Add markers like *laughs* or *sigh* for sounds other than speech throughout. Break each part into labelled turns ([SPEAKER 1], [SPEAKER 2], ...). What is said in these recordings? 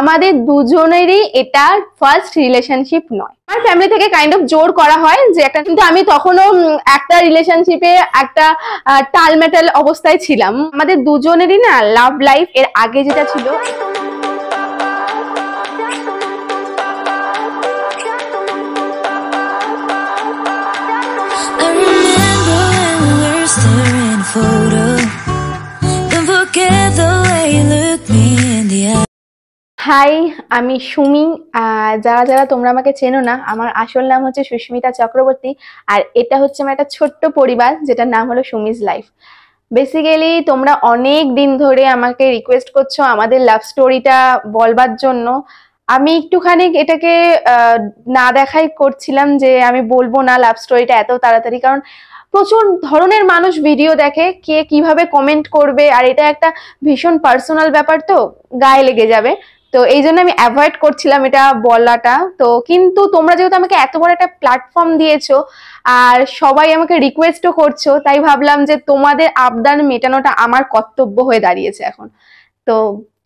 [SPEAKER 1] আমাদের দুজনেরই এটা ফার্স্ট রিলেশনশিপ নয় আমার ফ্যামিলি থেকে কাইন্ড অফ জোর করা হয় যে একটা কিন্তু আমি তখনও একটা রিলেশনশিপে একটা টালমেটাল অবস্থায় ছিলাম আমাদের দুজনেরই না লাভ লাইফ এর আগে যেটা ছিল photos হাই আমি সুমি যারা যারা তোমরা আমাকে চেনো না আমার আসল নাম হচ্ছে সুস্মিতা চক্রবর্তী আর এটা হচ্ছে আমার একটা ছোট্ট পরিবার যেটার নাম হলো সুমিজ লাইফ বেসিক্যালি তোমরা অনেক দিন ধরে আমাকে রিকোয়েস্ট করছো আমাদের লাভ স্টোরিটা বলবার জন্য আমি একটুখানি এটাকে না দেখাই করছিলাম যে আমি বলবো না লাভ স্টোরিটা এত তাড়াতাড়ি কারণ প্রচুর ধরনের মানুষ ভিডিও দেখে কে কিভাবে কমেন্ট করবে আর এটা একটা ভীষণ পার্সোনাল ব্যাপার তো গায়ে লেগে যাবে তো এই জন্য আমি অ্যাভয়েড করছিলাম এটা বলাটা তো কিন্তু তোমরা যেহেতু আমাকে এত বড় একটা প্ল্যাটফর্ম দিয়েছ আর সবাই আমাকে রিকোয়েস্টও করছো তাই ভাবলাম যে তোমাদের আবদান মেটানোটা আমার কর্তব্য হয়ে দাঁড়িয়েছে এখন তো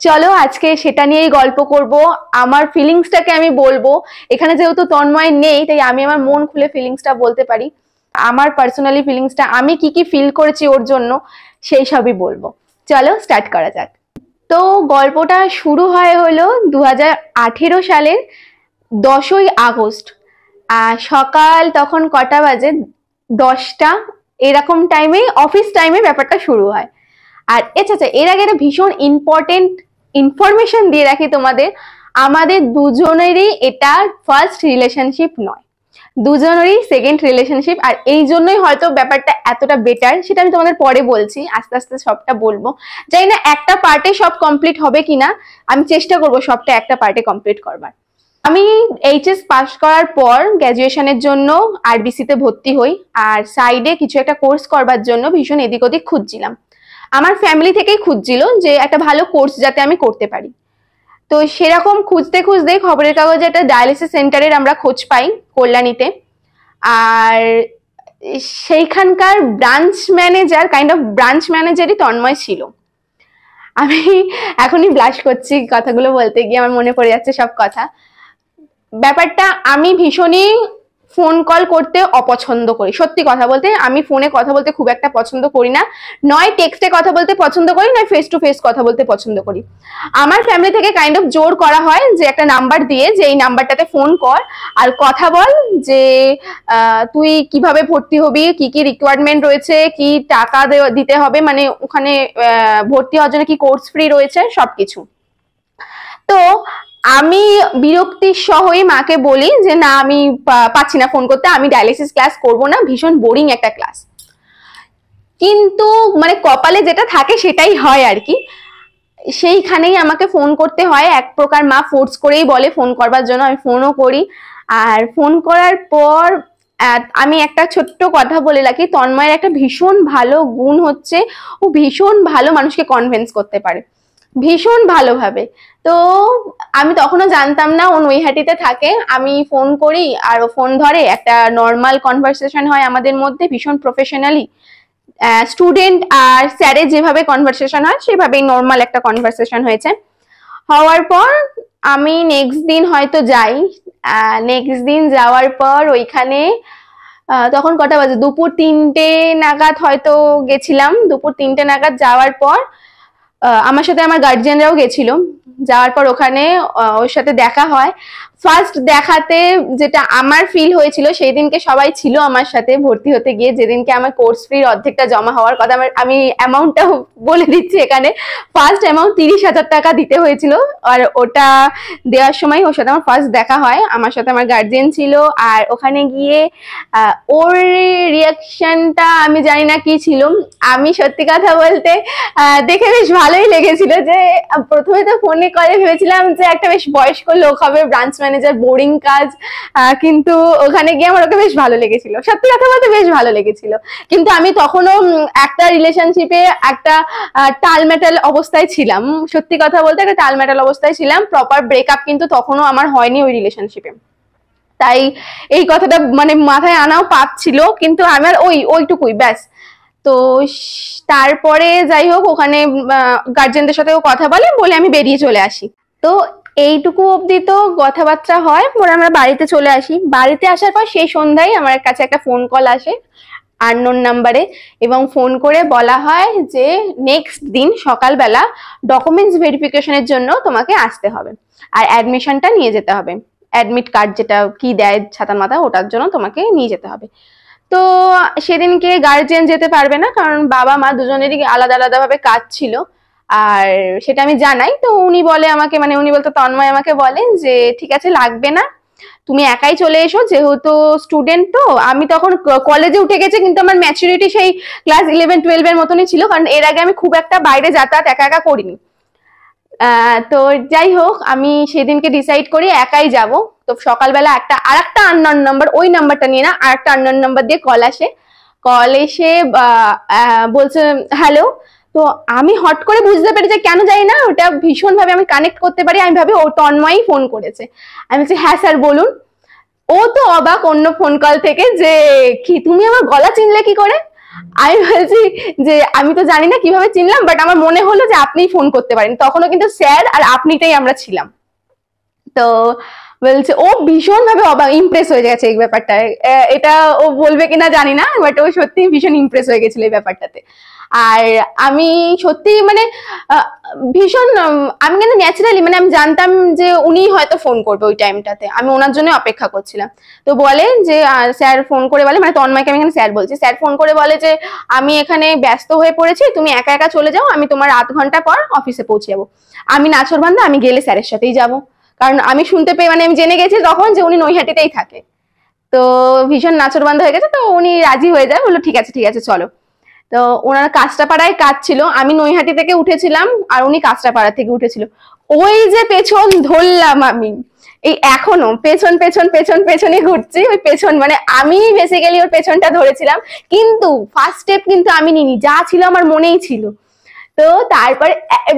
[SPEAKER 1] চলো আজকে সেটা নিয়েই গল্প করব আমার ফিলিংসটাকে আমি বলবো এখানে যেহেতু তন্ময় নেই তাই আমি আমার মন খুলে ফিলিংসটা বলতে পারি আমার পার্সোনালি ফিলিংসটা আমি কি কি ফিল করেছি ওর জন্য সেই সবই বলবো চলো স্টার্ট করা যাক তো গল্পটা শুরু হয় হলো দু সালের দশই আগস্ট আর সকাল তখন কটা বাজে দশটা এরকম টাইমে অফিস টাইমে ব্যাপারটা শুরু হয় আর আচ্ছা আচ্ছা এর আগে একটা ভীষণ ইম্পর্টেন্ট ইনফরমেশন দিয়ে রাখি তোমাদের আমাদের দুজনেরই এটা ফার্স্ট রিলেশনশিপ নয় দুজনেরই সেকেন্ড রিলেশনশিপ আর এই জন্যই হয়তো ব্যাপারটা এতটা বেটার সেটা আমি তোমাদের পরে বলছি আস্তে আস্তে সবটা বলবো যাই না একটা পার্টে সব কমপ্লিট হবে কিনা আমি চেষ্টা করব সবটা একটা পার্টে কমপ্লিট করবার আমি এইচএস পাশ করার পর গ্র্যাজুয়েশনের জন্য আরবিসিতে ভর্তি হই আর সাইডে কিছু একটা কোর্স করবার জন্য ভীষণ এদিক ওদিক খুঁজছিলাম আমার ফ্যামিলি থেকেই খুঁজছিল যে একটা ভালো কোর্স যাতে আমি করতে পারি তো সেরকম খুঁজতে খুঁজতে খবরের কাগজে একটা ডায়ালিসিস সেন্টারের আমরা খোঁজ পাই কল্যাণীতে আর সেইখানকার branch manager kind of branch ম্যানেজারই তন্ময় ছিল আমি এখনই ব্লাশ করছি কথাগুলো বলতে গিয়ে আমার মনে পড়ে যাচ্ছে সব কথা ব্যাপারটা আমি ভীষণই ফোন কল করতে অপছন্দ করি সত্যি কথা বলতে আমি ফোনে কথা বলতে খুব একটা পছন্দ করি না নয় টেক্সটে কথা বলতে পছন্দ করি নয় ফেস টু ফেস কথা বলতে পছন্দ করি আমার ফ্যামিলি থেকে কাইন্ড অফ জোর করা হয় যে একটা নাম্বার দিয়ে যে এই নাম্বারটাতে ফোন কর আর কথা বল যে তুই কিভাবে ভর্তি হবি কি কি রিকোয়ারমেন্ট রয়েছে কি টাকা দিতে হবে মানে ওখানে ভর্তি হওয়ার জন্য কি কোর্স ফ্রি রয়েছে সব কিছু তো আমি বিরক্তির সহই মাকে বলি যে না আমি পাচ্ছি না ফোন করতে আমি ডায়ালিসিস ক্লাস করব না ভীষণ বোরিং একটা ক্লাস কিন্তু মানে কপালে যেটা থাকে সেটাই হয় আর কি সেইখানেই আমাকে ফোন করতে হয় এক প্রকার মা ফোর্স করেই বলে ফোন করবার জন্য আমি ফোনও করি আর ফোন করার পর আমি একটা ছোট্ট কথা বলে রাখি তন্ময়ের একটা ভীষণ ভালো গুণ হচ্ছে ও ভীষণ ভালো মানুষকে কনভিন্স করতে পারে ভীষণ ভালোভাবে তো আমি তখনও জানতাম না ও নৈহাটিতে থাকে আমি ফোন করি আর ও ফোন ধরে একটা নর্মাল কনভারসেশন হয় আমাদের মধ্যে ভীষণ প্রফেশনালি স্টুডেন্ট আর স্যারের যেভাবে কনভারসেশন হয় সেভাবেই নর্মাল একটা কনভারসেশন হয়েছে হওয়ার পর আমি নেক্সট দিন হয়তো যাই নেক্সট দিন যাওয়ার পর ওইখানে তখন কটা বাজে দুপুর তিনটে নাগাদ হয়তো গেছিলাম দুপুর তিনটে নাগাদ যাওয়ার পর আমার সাথে আমার গার্জিয়ানরাও গেছিল যাওয়ার পর ওখানে ওর সাথে দেখা হয় ফার্স্ট দেখাতে যেটা আমার ফিল হয়েছিল সেই দিনকে সবাই ছিল আমার সাথে ভর্তি হতে গিয়ে যেদিনকে আমার কোর্স ফির অর্ধেকটা জমা হওয়ার কথা আমার আমি অ্যামাউন্টটা *laughs* বলে দিচ্ছি এখানে ফার্স্ট অ্যামাউন্ট তিরিশ হাজার টাকা দিতে হয়েছিল আর ওটা দেওয়ার সময় ওর সাথে আমার ফার্স্ট দেখা হয় আমার সাথে আমার গার্জেন ছিল আর ওখানে গিয়ে ওর রিয়াকশনটা আমি জানি না কি ছিল আমি সত্যি কথা বলতে দেখে বেশ ভালোই লেগেছিল যে প্রথমে তো ফোনে করে ভেবেছিলাম যে একটা বেশ বয়স্ক লোক হবে ব্রাঞ্চ ম্যানেজার বোরিং কাজ কিন্তু ওখানে গিয়ে আমার ওকে বেশ ভালো লেগেছিল সত্যি কথা বলতে বেশ ভালো লেগেছিল কিন্তু আমি তখনও একটা রিলেশনশিপে একটা টালমেটাল অবস্থায় ছিলাম সত্যি কথা বলতে একটা টালমেটাল অবস্থায় ছিলাম প্রপার ব্রেকআপ কিন্তু তখনও আমার হয়নি ওই রিলেশনশিপে তাই এই কথাটা মানে মাথায় আনাও পাপ ছিল কিন্তু আমার ওই ওইটুকুই ব্যাস তো তারপরে যাই হোক ওখানে গার্জেনদের সাথেও কথা বলে বলে আমি বেরিয়ে চলে আসি তো এইটুকু অবধি তো কথাবার্তা হয় পরে আমরা বাড়িতে চলে আসি বাড়িতে আসার পর সেই সন্ধ্যায় আমার কাছে একটা ফোন কল আসে আননোন নাম্বারে এবং ফোন করে বলা হয় যে নেক্সট দিন সকালবেলা ডকুমেন্টস ভেরিফিকেশনের জন্য তোমাকে আসতে হবে আর অ্যাডমিশনটা নিয়ে যেতে হবে অ্যাডমিট কার্ড যেটা কি দেয় ছাতার মাথা ওটার জন্য তোমাকে নিয়ে যেতে হবে তো সেদিনকে গার্জেন যেতে পারবে না কারণ বাবা মা দুজনেরই আলাদা আলাদাভাবে কাজ ছিল আর সেটা আমি জানাই তো উনি বলে আমাকে মানে উনি বলতো তন্ময় আমাকে বলেন যে ঠিক আছে লাগবে না তুমি একাই চলে এসো যেহেতু স্টুডেন্ট তো আমি তখন কলেজে উঠে গেছে কিন্তু আমার ম্যাচুরিটি সেই ক্লাস ইলেভেন টুয়েলভ এর মতনই ছিল কারণ এর আগে আমি খুব একটা বাইরে যাতায়াত একা একা করিনি তো যাই হোক আমি সেদিনকে ডিসাইড করি একাই যাব তো সকালবেলা একটা আর একটা আননোন নাম্বার ওই নাম্বারটা নিয়ে না আর একটা আননোন নাম্বার দিয়ে কল আসে কল এসে বলছে হ্যালো তো আমি হট করে বুঝতে পেরেছি কেন জানি না ওটা ভীষণভাবে আমি কানেক্ট করতে পারি আমি ভাবি ও তন্ময় ফোন করেছে আমি বলছি হ্যাঁ স্যার বলুন ও তো অবাক অন্য ফোন কল থেকে যে কি তুমি আমার গলা চিনলে কি করে আমি বলছি যে আমি তো জানি না কিভাবে চিনলাম বাট আমার মনে হলো যে আপনিই ফোন করতে পারেন তখনও কিন্তু স্যার আর আপনিটাই আমরা ছিলাম তো বলছে ও ভীষণ ভাবে অবাক ইমপ্রেস হয়ে গেছে এই ব্যাপারটায় এটা ও বলবে কিনা জানি না বাট ও সত্যি ভীষণ ইমপ্রেস হয়ে গেছিল এই ব্যাপারটাতে আর আমি সত্যি মানে ভীষণ আমি কিন্তু ন্যাচারালি মানে আমি জানতাম যে উনি হয়তো ফোন করবে ওই টাইমটাতে আমি ওনার জন্য অপেক্ষা করছিলাম তো বলে যে স্যার ফোন করে বলে মানে তন্ময়কে আমি এখানে স্যার বলছি স্যার ফোন করে বলে যে আমি এখানে ব্যস্ত হয়ে পড়েছি তুমি একা একা চলে যাও আমি তোমার আধ ঘন্টা পর অফিসে পৌঁছে যাবো আমি নাচর বান্ধা আমি গেলে স্যারের সাথেই যাব কারণ আমি শুনতে পেয়ে মানে আমি জেনে গেছি তখন যে উনি নৈহাটিতেই থাকে তো ভীষণ নাচর বান্ধা হয়ে গেছে তো উনি রাজি হয়ে যায় বললো ঠিক আছে ঠিক আছে চলো তো ওনার কাঁচটাপাড়ায় কাজ ছিল আমি নৈহাটি থেকে উঠেছিলাম আর উনি কাঁচটাপাড়া থেকে উঠেছিল ওই যে পেছন ধরলাম আমি এই এখনো পেছন পেছন পেছন পেছনে ঘুরছি ওই পেছন মানে আমি বেসিক্যালি ওর পেছনটা ধরেছিলাম কিন্তু ফার্স্ট স্টেপ কিন্তু আমি নিনি যা ছিল আমার মনেই ছিল তো তারপর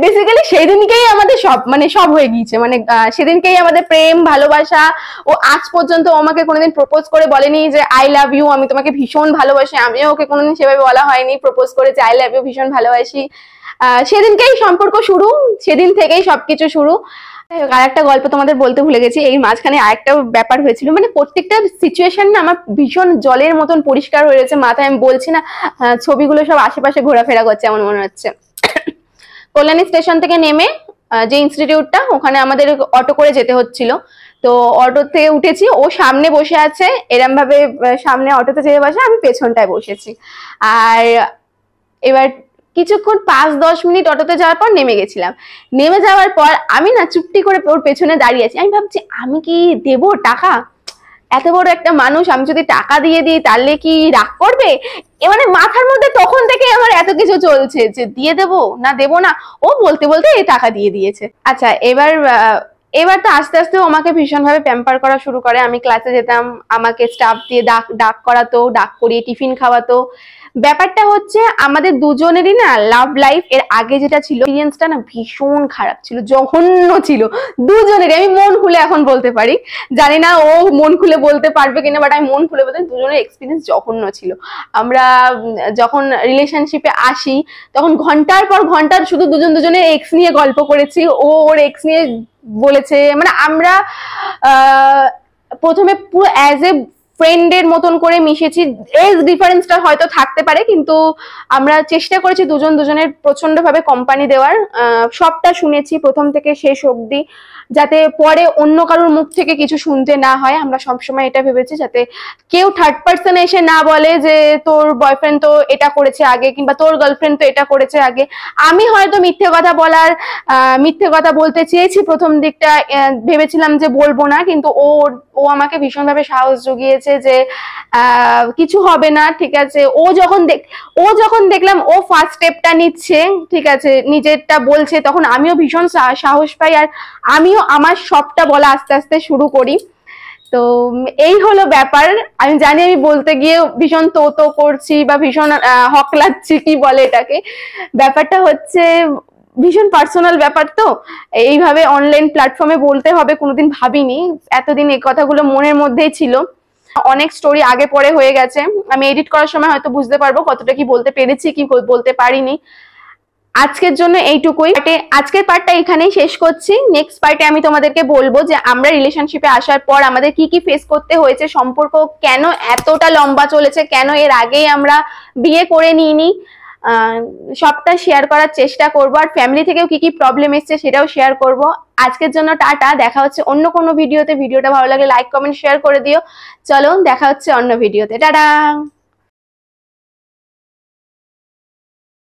[SPEAKER 1] বেসিক্যালি সেদিনকেই আমাদের সব মানে সব হয়ে গিয়েছে মানে সেদিনকেই আমাদের প্রেম ভালোবাসা ও আজ পর্যন্ত আমাকে কোনোদিন প্রপোজ করে বলেনি যে আই লাভ ইউ আমি তোমাকে ভীষণ ভালোবাসি আমিও ওকে কোনোদিন সেভাবে বলা হয়নি প্রপোজ করেছে আই লাভ ইউ ভীষণ ভালোবাসি সেদিনকেই সম্পর্ক শুরু সেদিন থেকেই সবকিছু শুরু আর একটা গল্প তোমাদের বলতে ভুলে গেছি এই মাঝখানে আরেকটা ব্যাপার হয়েছিল মানে প্রত্যেকটা সিচুয়েশন না আমার ভীষণ জলের মতন পরিষ্কার হয়েছে মাথায় আমি বলছি না ছবিগুলো সব আশেপাশে ঘোরাফেরা করছে এমন মনে হচ্ছে কল্যাণী স্টেশন থেকে নেমে যে ইনস্টিটিউটটা ওখানে আমাদের অটো করে যেতে হচ্ছিল তো অটো থেকে উঠেছি ও সামনে বসে আছে এরম ভাবে সামনে অটোতে যেয়ে বসে আমি পেছনটায় বসেছি আর এবার কিছুক্ষণ পাঁচ দশ মিনিট অটোতে যাওয়ার পর নেমে গেছিলাম নেমে যাওয়ার পর আমি না চুপটি করে ওর পেছনে দাঁড়িয়ে আছি আমি ভাবছি আমি কি দেব টাকা এত বড় একটা মানুষ আমি যদি টাকা দিয়ে দিই তাহলে কি রাগ করবে এ মানে মাথার মধ্যে তো থেকে আমার এত কিছু চলছে যে দিয়ে দেবো না দেবো না ও বলতে বলতে এই টাকা দিয়ে দিয়েছে আচ্ছা এবার এবার তো আস্তে আস্তে আমাকে ভীষণভাবে প্যাম্পার করা শুরু করে আমি ক্লাসে যেতাম আমাকে স্টাফ দিয়ে ডাক ডাক করাতো ডাক করিয়ে টিফিন খাওয়াতো ব্যাপারটা হচ্ছে আমাদের দুজনেরই না লাভ লাইফ এর আগে যেটা ছিল এক্সপিরিয়েন্সটা না ভীষণ খারাপ ছিল জঘন্য ছিল দুজনেরই আমি মন খুলে এখন বলতে পারি জানি না ও মন খুলে বলতে পারবে কিনা বাট আমি মন খুলে বলতে দুজনের এক্সপিরিয়েন্স জঘন্য ছিল আমরা যখন রিলেশনশিপে আসি তখন ঘন্টার পর ঘন্টার শুধু দুজন দুজনের এক্স নিয়ে গল্প করেছি ও ওর এক্স নিয়ে বলেছে মানে আমরা প্রথমে পুরো অ্যাজ এ ফ্রেন্ডের মতন করে মিশেছি এজ ডিফারেন্সটা হয়তো থাকতে পারে কিন্তু আমরা চেষ্টা করেছি দুজন দুজনের প্রচণ্ডভাবে কোম্পানি দেওয়ার সবটা শুনেছি প্রথম থেকে শেষ অবধি যাতে পরে অন্য কারোর মুখ থেকে কিছু শুনতে না হয় আমরা সবসময় এটা ভেবেছি যাতে কেউ থার্ড পার্সন এসে না বলে যে তোর বয়ফ্রেন্ড তো এটা করেছে আগে কিংবা তোর গার্লফ্রেন্ড তো এটা করেছে আগে আমি হয়তো মিথ্যে কথা বলার মিথ্যে কথা বলতে চেয়েছি প্রথম দিকটা ভেবেছিলাম যে বলবো না কিন্তু ও ও আমাকে ভীষণভাবে সাহস জুগিয়েছে বলছে যে কিছু হবে না ঠিক আছে ও যখন দেখ ও যখন দেখলাম ও ফার্স্ট স্টেপটা নিচ্ছে ঠিক আছে নিজেরটা বলছে তখন আমিও ভীষণ সাহস পাই আর আমিও আমার সবটা বলা আস্তে আস্তে শুরু করি তো এই হলো ব্যাপার আমি জানি আমি বলতে গিয়ে ভীষণ তো তো করছি বা ভীষণ হকলাচ্ছি কি বলে এটাকে ব্যাপারটা হচ্ছে ভীষণ পার্সোনাল ব্যাপার তো এইভাবে অনলাইন প্ল্যাটফর্মে বলতে হবে কোনোদিন ভাবিনি এতদিন এই কথাগুলো মনের মধ্যেই ছিল অনেক স্টোরি আগে পরে হয়ে গেছে আমি এডিট করার সময় হয়তো বুঝতে পারবো কতটা কি বলতে পেরেছি কি বলতে পারিনি আজকের জন্য এইটুকুই আজকের পার্টটা এখানেই শেষ করছি নেক্সট পার্টে আমি তোমাদেরকে বলবো যে আমরা রিলেশনশিপে আসার পর আমাদের কি কি ফেস করতে হয়েছে সম্পর্ক কেন এতটা লম্বা চলেছে কেন এর আগেই আমরা বিয়ে করে নিইনি সবটা শেয়ার করার চেষ্টা করব আর ফ্যামিলি থেকেও কি কি প্রবলেম এসছে সেটাও শেয়ার করব আজকের জন্য টাটা দেখা হচ্ছে অন্য কোনো ভিডিওতে ভিডিওটা ভালো লাগে লাইক কমেন্ট শেয়ার করে দিও চলো দেখা হচ্ছে অন্য ভিডিওতে টাটা